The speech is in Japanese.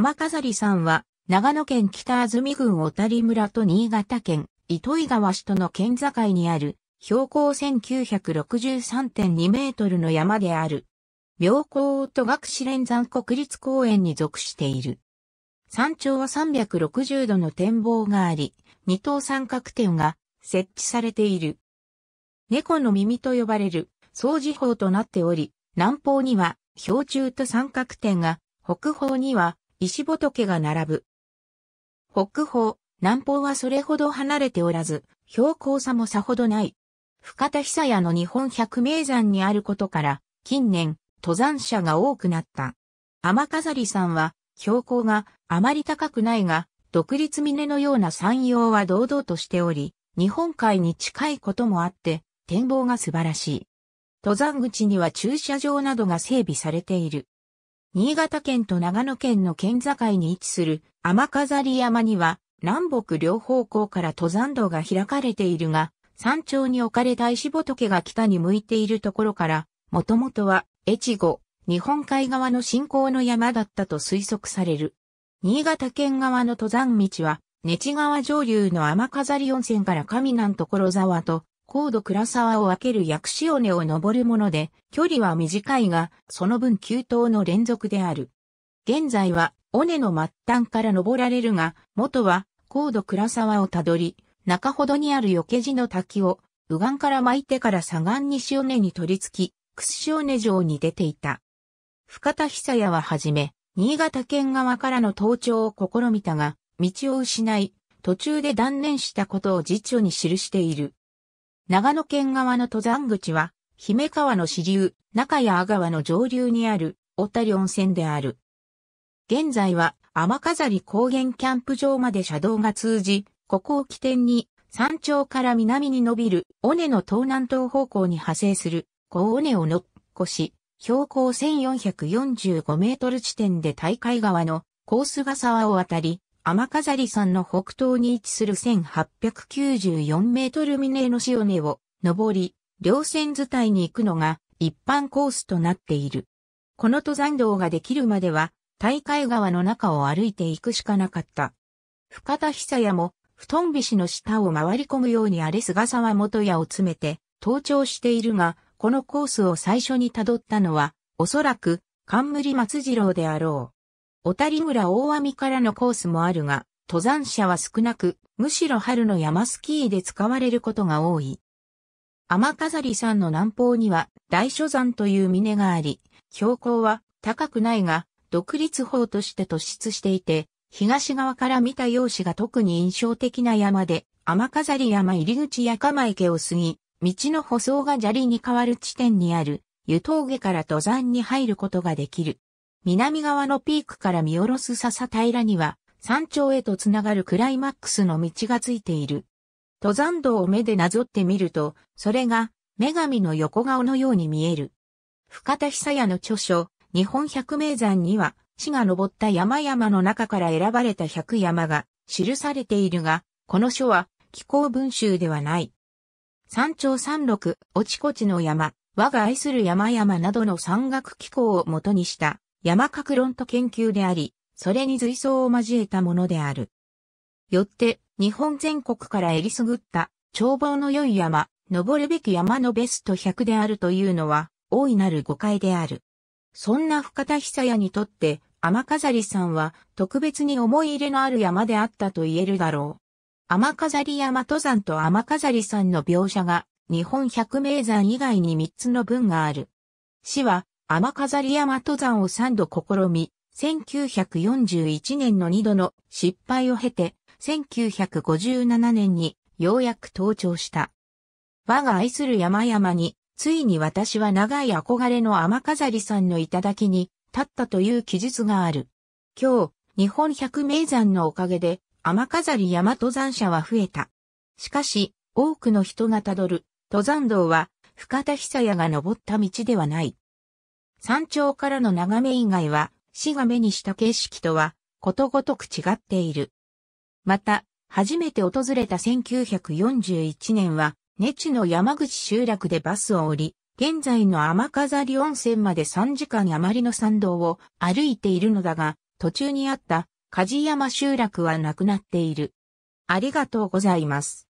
天飾りさんは、長野県北安住郡小谷村と新潟県糸魚川市との県境にある、標高1963.2メートルの山である。妙高音学士連山国立公園に属している。山頂は360度の展望があり、二等三角点が設置されている。猫の耳と呼ばれる掃除法となっており、南方には標柱と三角点が、北方には石仏が並ぶ。北方、南方はそれほど離れておらず、標高差もさほどない。深田久屋の日本百名山にあることから、近年、登山者が多くなった。雨飾りさんは、標高があまり高くないが、独立峰のような山陽は堂々としており、日本海に近いこともあって、展望が素晴らしい。登山口には駐車場などが整備されている。新潟県と長野県の県境に位置する雨飾山には南北両方向から登山道が開かれているが、山頂に置かれた石仏が北に向いているところから、もともとは越後、日本海側の信仰の山だったと推測される。新潟県側の登山道は、根地川上流の雨飾温泉から上南所沢と高度倉沢を分ける薬師尾根を登るもので、距離は短いが、その分急登の連続である。現在は、尾根の末端から登られるが、元は、高度倉沢をたどり、中ほどにある余け地の滝を、右岸から巻いてから左岸西尾根に取り付き、串尾根城に出ていた。深田久屋ははじめ、新潟県側からの登頂を試みたが、道を失い、途中で断念したことを辞書に記している。長野県側の登山口は、姫川の支流、中谷阿川の上流にある、小谷温泉である。現在は、天飾り高原キャンプ場まで車道が通じ、ここを起点に、山頂から南に伸びる、尾根の東南東方向に派生する、高尾根を乗っ越し、標高1445メートル地点で大海川のコース沢を渡り、天飾り山の北東に位置する1894メートル峰の潮根を登り、稜線図体に行くのが一般コースとなっている。この登山道ができるまでは、大海川の中を歩いていくしかなかった。深田久也も、布団菱の下を回り込むように荒れ菅沢元也を詰めて、登頂しているが、このコースを最初に辿ったのは、おそらく、冠松次郎であろう。小谷村大網からのコースもあるが、登山者は少なく、むしろ春の山スキーで使われることが多い。雨飾り山の南方には大所山という峰があり、標高は高くないが、独立峰として突出していて、東側から見た容姿が特に印象的な山で、雨飾り山入口や釜池を過ぎ、道の舗装が砂利に変わる地点にある、湯峠から登山に入ることができる。南側のピークから見下ろす笹平には、山頂へとつながるクライマックスの道がついている。登山道を目でなぞってみると、それが女神の横顔のように見える。深田久屋の著書、日本百名山には、死が登った山々の中から選ばれた百山が記されているが、この書は気候文集ではない。山頂山麓、おちこちの山、我が愛する山々などの山岳気候をもとにした山格論と研究であり、それに随想を交えたものである。よって、日本全国からえりすぐった、眺望の良い山、登るべき山のベスト100であるというのは、大いなる誤解である。そんな深田久也にとって、天飾りさんは特別に思い入れのある山であったと言えるだろう。天飾り山登山と天飾りさんの描写が日本百名山以外に3つの文がある。詩は天飾山登山を3度試み、1941年の2度の失敗を経て、1957年にようやく登頂した。我が愛する山々に、ついに私は長い憧れの天飾りさんの頂に立ったという記述がある。今日、日本百名山のおかげで、天飾り山登山者は増えた。しかし、多くの人がたどる、登山道は、深田久也が登った道ではない。山頂からの眺め以外は、市が目にした景色とは、ことごとく違っている。また、初めて訪れた1941年は、根地の山口集落でバスを降り、現在の雨飾り温泉まで3時間余りの参道を歩いているのだが、途中にあった梶山集落はなくなっている。ありがとうございます。